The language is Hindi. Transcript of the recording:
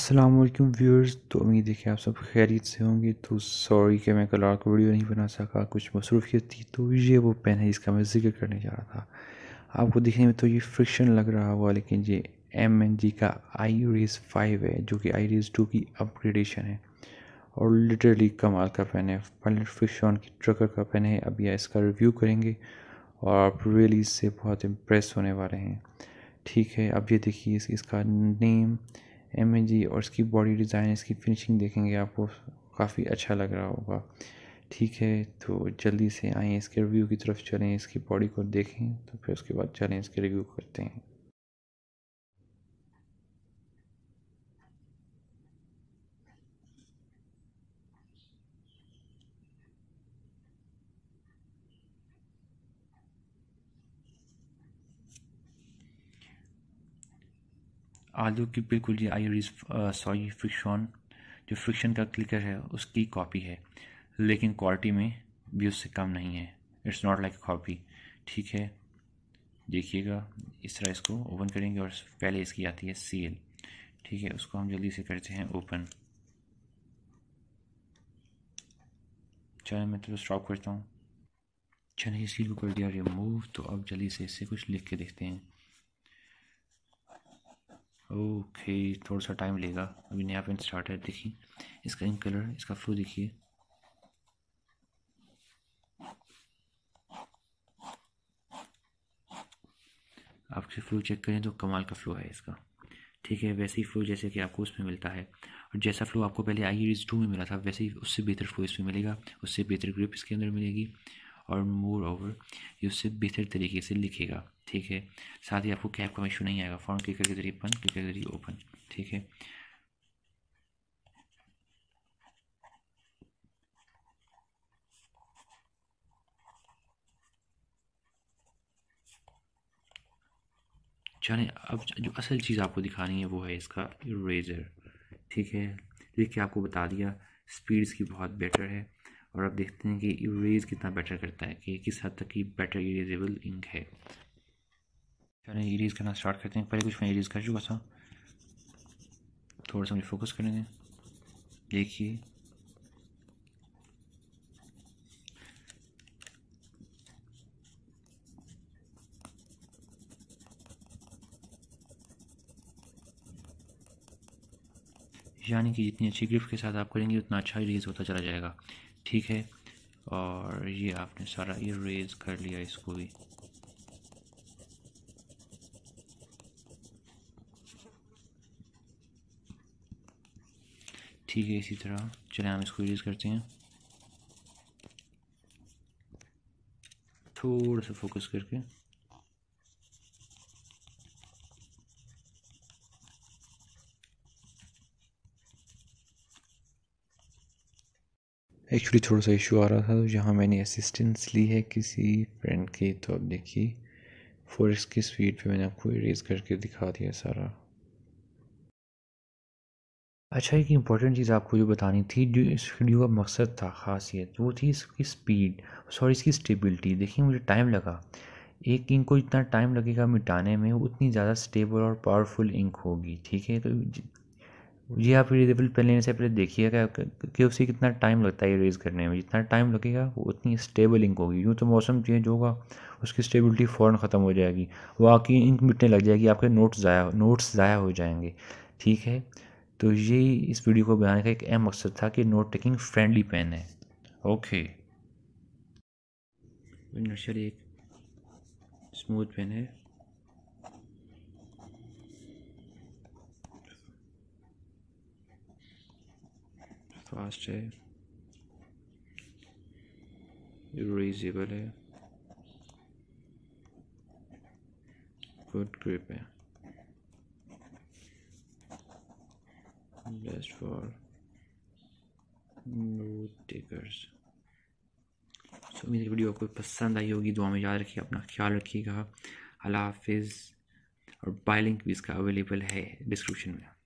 असलम व्यूअर्स तो उम्मीद है कि आप सब खैरियत से होंगे तो सॉरी कि मैं कल आपको वीडियो नहीं बना सका कुछ मसरूफियत थी तो ये वो पेन है जिसका मैं जिक्र करने जा रहा था आपको देखने में तो ये फ्रिक्शन लग रहा हुआ लेकिन ये एम एन जी का आई रेस फाइव है जो कि आई रेस टू की अपग्रेडेशन है और लिटरली कमाल का पेन है पलट फ्रिक्शन की ट्रकर का पेन है अभी इसका रिव्यू करेंगे और आप रियली से बहुत इम्प्रेस होने वाले हैं ठीक है अब ये देखिए इसका नेम एम और इसकी बॉडी डिज़ाइन इसकी फिनिशिंग देखेंगे आपको काफ़ी अच्छा लग रहा होगा ठीक है तो जल्दी से आएँ इसके रिव्यू की तरफ चलें इसकी बॉडी को देखें तो फिर उसके बाद चलें इसके रिव्यू करते हैं आलू की बिल्कुल ये आयरिस सॉरी फ्रिक्शन जो फ्रिक्शन का क्लिकर है उसकी कॉपी है लेकिन क्वालिटी में भी उससे कम नहीं है इट्स नॉट लाइक कॉपी ठीक है देखिएगा इस तरह इसको ओपन करेंगे और पहले इसकी आती है सील ठीक है उसको हम जल्दी से करते हैं ओपन चलो मैं तो स्टॉप करता हूँ चलिए सील को कर दिया रिमूव तो अब जल्दी से इससे कुछ लिख के देखते हैं ओके थोड़ा सा टाइम लेगा अभी नया पेंट स्टार्ट है देखिए इसका इंक कलर इसका फ्लो देखिए आपके फ्लो चेक करें तो कमाल का फ्लो है इसका ठीक है वैसे ही फ्लो जैसे कि आपको उसमें मिलता है और जैसा फ्लो आपको पहले आई रीज टू में मिला था वैसे ही उससे बेहतर फ्लो इसमें मिलेगा उससे बेहतर ग्रिप इसके अंदर मिलेगी और मोर ओवर ये उससे बेहतर तरीके से लिखेगा ठीक है साथ ही आपको कैप का इशू नहीं आएगा फॉर्म क्लिकर के जरिए ओपन क्लिकर के जरिए ओपन ठीक है जाने अब जो असल चीज़ आपको दिखानी है वो है इसका रेजर ठीक है देखिए आपको बता दिया स्पीड्स की बहुत बेटर है और अब देखते हैं कि इरेज कितना बेटर करता है कि किस हद तक की बेटर इरेजेबल इंक है चलें इरेज करना स्टार्ट करते हैं पहले कुछ मैं इरेज कर चुका था थोड़ा सा मुझे फोकस करेंगे देखिए यानी कि जितनी अच्छी ग्रिफ्ट के साथ आप करेंगे उतना अच्छा रिलीज होता चला जाएगा ठीक है और ये आपने सारा इरेज कर लिया इसको भी ठीक है इसी तरह चले हम इसको इरेज करते हैं थोड़ा सा फोकस करके एक्चुअली थोड़ा सा इशू आ रहा था तो यहाँ मैंने असिस्टेंस ली है किसी फ्रेंड की तो अब देखिए फोर एक्स की स्पीड पे मैंने आपको इरेज करके दिखा दिया सारा अच्छा एक इम्पॉर्टेंट चीज़ आपको जो बतानी थी जो इस वीडियो का मकसद था खासियत वो थी इसकी स्पीड सॉरी इसकी स्टेबिलिटी देखिए मुझे टाइम लगा एक इंक को जितना टाइम लगेगा मिटाने में उतनी ज़्यादा स्टेबल और पावरफुल इंक होगी ठीक है तो ये आप रिजेबल पेन लेने से पहले देखिएगा कि उसे कितना टाइम लगता है इरेज करने में जितना टाइम लगेगा वो उतनी स्टेबल इंक होगी यूँ तो मौसम चेंज होगा उसकी स्टेबिलिटी फ़ौर ख़त्म हो जाएगी वो आपकी इंक मिटने लग जाएगी आपके नोट्स ज़ाया नोट्स ज़ाया हो जाएंगे ठीक है तो यही इस वीडियो को बनाने का एक अहम मकसद था कि नोट टेकिंग फ्रेंडली पेन है ओके नर्शल एक स्मूथ पेन है फास्ट है रीजेबल है गुड ग्रिप है best for mood takers so मेरी वीडियो आपको पसंद आई होगी दुआ में याद रखिए अपना ख्याल रखिएगा अल्लाह हाफिज़ और बाय लिंक भी इसका अवेलेबल है डिस्क्रिप्शन में